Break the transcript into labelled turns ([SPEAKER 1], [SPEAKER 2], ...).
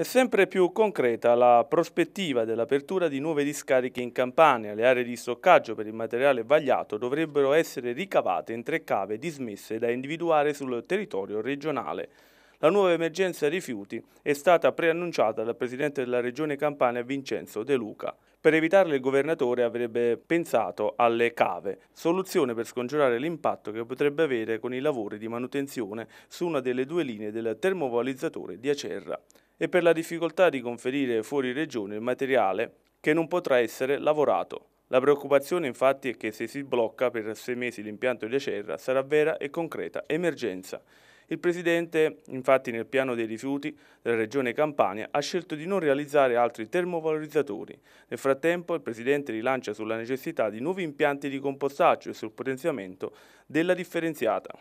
[SPEAKER 1] È sempre più concreta la prospettiva dell'apertura di nuove discariche in Campania. Le aree di stoccaggio per il materiale vagliato dovrebbero essere ricavate in tre cave dismesse da individuare sul territorio regionale. La nuova emergenza rifiuti è stata preannunciata dal presidente della regione Campania Vincenzo De Luca. Per evitarle il governatore avrebbe pensato alle cave, soluzione per scongiurare l'impatto che potrebbe avere con i lavori di manutenzione su una delle due linee del termovalizzatore di Acerra e per la difficoltà di conferire fuori regione il materiale che non potrà essere lavorato. La preoccupazione infatti è che se si blocca per sei mesi l'impianto di Acerra sarà vera e concreta emergenza. Il Presidente, infatti, nel piano dei rifiuti della Regione Campania ha scelto di non realizzare altri termovalorizzatori. Nel frattempo, il Presidente rilancia sulla necessità di nuovi impianti di compostaggio e sul potenziamento della differenziata.